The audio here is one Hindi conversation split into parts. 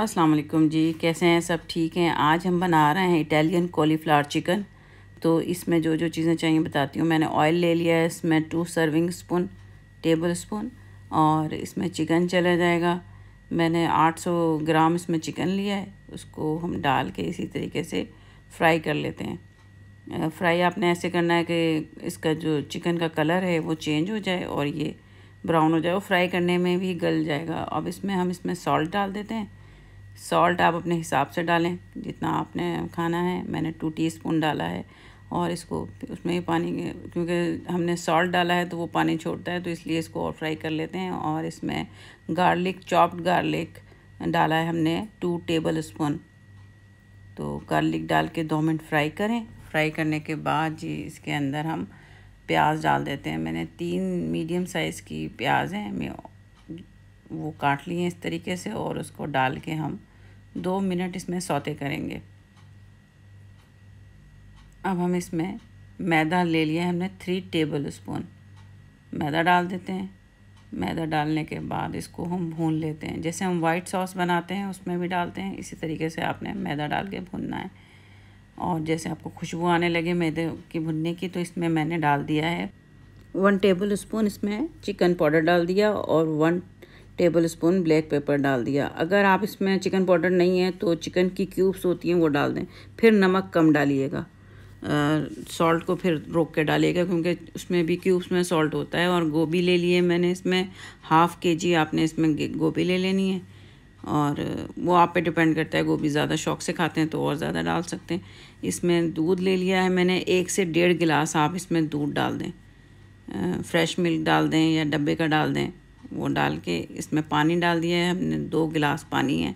अस्सलाम वालेकुम जी कैसे हैं सब ठीक हैं आज हम बना रहे हैं इटालियन कॉलीफ्लावर चिकन तो इसमें जो जो चीज़ें चाहिए बताती हूँ मैंने ऑयल ले लिया है इसमें two serving spoon tablespoon और इसमें चिकन चला जाएगा मैंने 800 ग्राम इसमें चिकन लिया है उसको हम डाल के इसी तरीके से फ्राई कर लेते हैं फ्राई आपने ऐसे करना है कि इसका जो चिकन का कलर है वो चेंज हो जाए और ये ब्राउन हो जाए और फ्राई करने में भी गल जाएगा अब इसमें हम इसमें सॉल्ट डाल देते हैं सॉल्ट आप अपने हिसाब से डालें जितना आपने खाना है मैंने टू टीस्पून डाला है और इसको उसमें पानी क्योंकि हमने सॉल्ट डाला है तो वो पानी छोड़ता है तो इसलिए इसको और फ्राई कर लेते हैं और इसमें गार्लिक चॉप्ड गार्लिक डाला है हमने टू टेबल स्पून तो गार्लिक डाल के दो मिनट फ्राई करें फ्राई करने के बाद जी इसके अंदर हम प्याज डाल देते हैं मैंने तीन मीडियम साइज़ की प्याज हैं मैं वो काट लिए इस तरीके से और उसको डाल के हम दो मिनट इसमें सौते करेंगे अब हम इसमें मैदा ले लिया हमने थ्री टेबल स्पून मैदा डाल देते हैं मैदा डालने के बाद इसको हम भून लेते हैं जैसे हम वाइट सॉस बनाते हैं उसमें भी डालते हैं इसी तरीके से आपने मैदा डाल के भूनना है और जैसे आपको खुशबू आने लगे मैदे की भुनने की तो इसमें मैंने डाल दिया है वन टेबल स्पून इसमें चिकन पाउडर डाल दिया और one tablespoon black pepper डाल दिया अगर आप इसमें चिकन पाउडर नहीं है तो चिकन की क्यूब्स होती हैं वो डाल दें फिर नमक कम डालिएगा सॉल्ट को फिर रोक के डालिएगा क्योंकि उसमें भी क्यूब्स में सॉल्ट होता है और गोभी ले लिए मैंने इसमें हाफ़ के जी आपने इसमें गोभी ले लेनी है और वो आप पे डिपेंड करता है गोभी ज़्यादा शौक से खाते हैं तो और ज़्यादा डाल सकते हैं इसमें दूध ले लिया है मैंने एक से डेढ़ गिलास आप इसमें दूध डाल दें फ्रेश मिल्क डाल दें या डब्बे का डाल दें वो डाल के इसमें पानी डाल दिया है हमने दो गिलास पानी है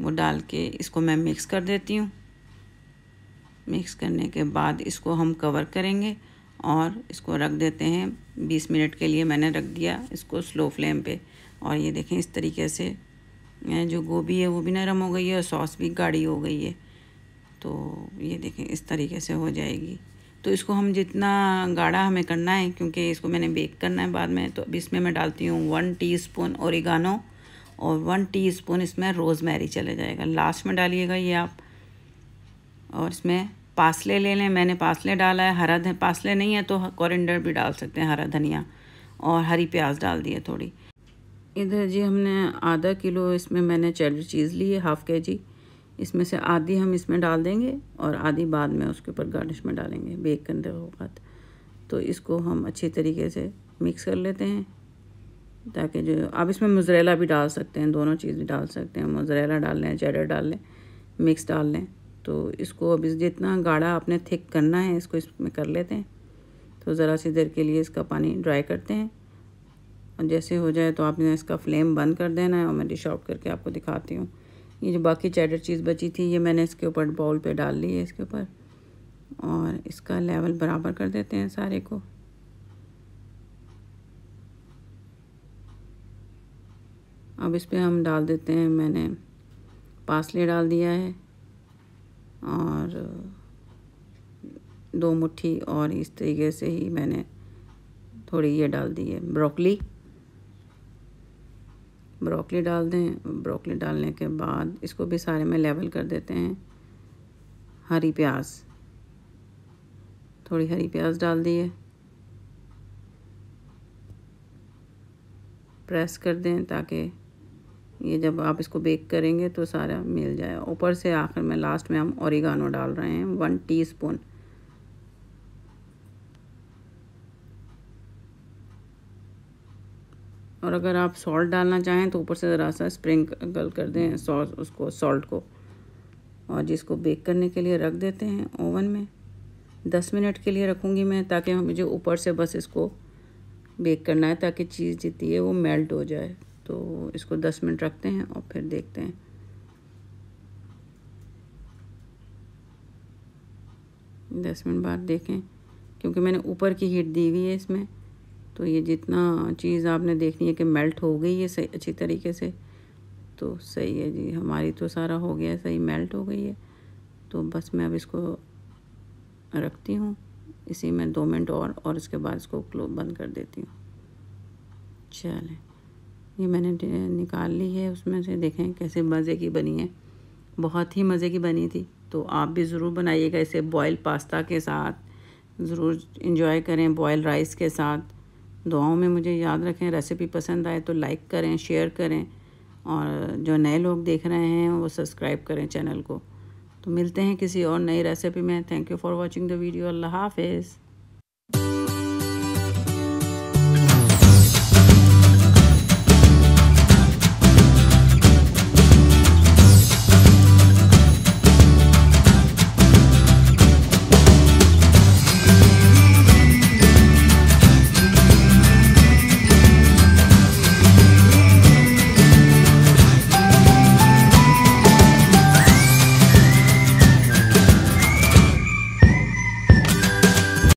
वो डाल के इसको मैं मिक्स कर देती हूँ मिक्स करने के बाद इसको हम कवर करेंगे और इसको रख देते हैं 20 मिनट के लिए मैंने रख दिया इसको स्लो फ्लेम पे और ये देखें इस तरीके से जो गोभी है वो भी नरम हो गई है और सॉस भी गाढ़ी हो गई है तो ये देखें इस तरीके से हो जाएगी तो इसको हम जितना गाढ़ा हमें करना है क्योंकि इसको मैंने बेक करना है बाद में तो अब इसमें मैं डालती हूँ वन टी स्पून औरिगानो और वन टी स्पून इसमें रोज़मेरी चले जाएगा लास्ट में डालिएगा ये आप और इसमें पासले ले लें मैंने पासले डाला है हरा धन पासले नहीं है तो कॉरिंडर भी डाल सकते हैं हरा धनिया और हरी प्याज डाल दिए थोड़ी इधर जी हमने आधा किलो इसमें मैंने चेडर चीज़ ली है हाफ़ के जी इसमें से आधी हम इसमें डाल देंगे और आधी बाद में उसके ऊपर गार्निश में डालेंगे बेक करने के बाद तो इसको हम अच्छे तरीके से मिक्स कर लेते हैं ताकि जो आप इसमें मुजरेला भी डाल सकते हैं दोनों चीज़ भी डाल सकते हैं मुजरेला डाल लें चेडर डाल लें मिक्स डाल लें तो इसको अब इस जितना गाढ़ा आपने थिक करना है इसको इसमें कर लेते हैं तो ज़रा सी देर के लिए इसका पानी ड्राई करते हैं और जैसे हो जाए तो आपने इसका फ्लेम बंद कर देना है और मैं डिश आउट करके आपको दिखाती हूँ ये जो बाकी चैडर चीज़ बची थी ये मैंने इसके ऊपर बाउल पे डाल ली है इसके ऊपर और इसका लेवल बराबर कर देते हैं सारे को अब इस पर हम डाल देते हैं मैंने पासले डाल दिया है और दो मुट्ठी और इस तरीके से ही मैंने थोड़ी ये डाल दी है ब्रोकली ब्रोकली डाल दें ब्रोकली डालने के बाद इसको भी सारे में लेवल कर देते हैं हरी प्याज थोड़ी हरी प्याज डाल दिए प्रेस कर दें ताकि ये जब आप इसको बेक करेंगे तो सारा मिल जाए ऊपर से आखिर में लास्ट में हम औरिगानो डाल रहे हैं वन टीस्पून और अगर आप सॉल्ट डालना चाहें तो ऊपर से ज़रा सा स्प्रिंकल कर दें सॉस उसको सॉल्ट को और जिसको बेक करने के लिए रख देते हैं ओवन में दस मिनट के लिए रखूँगी मैं ताकि मुझे ऊपर से बस इसको बेक करना है ताकि चीज़ जितनी है वो मेल्ट हो जाए तो इसको दस मिनट रखते हैं और फिर देखते हैं दस मिनट बाद देखें क्योंकि मैंने ऊपर की हीट दी हुई है इसमें तो ये जितना चीज़ आपने देखनी है कि मेल्ट हो गई है सही अच्छी तरीके से तो सही है जी हमारी तो सारा हो गया सही मेल्ट हो गई है तो बस मैं अब इसको रखती हूँ इसी में दो मिनट और और इसके बाद इसको क्लो बंद कर देती हूँ चलें ये मैंने निकाल ली है उसमें से देखें कैसे मज़े की बनी है बहुत ही मज़े की बनी थी तो आप भी ज़रूर बनाइएगा इसे बॉयल पास्ता के साथ ज़रूर इंजॉय करें बॉयल राइस के साथ दुआओं में मुझे याद रखें रेसिपी पसंद आए तो लाइक करें शेयर करें और जो नए लोग देख रहे हैं वो सब्सक्राइब करें चैनल को तो मिलते हैं किसी और नई रेसिपी में thank you for watching the video अल्लाह हाफिज़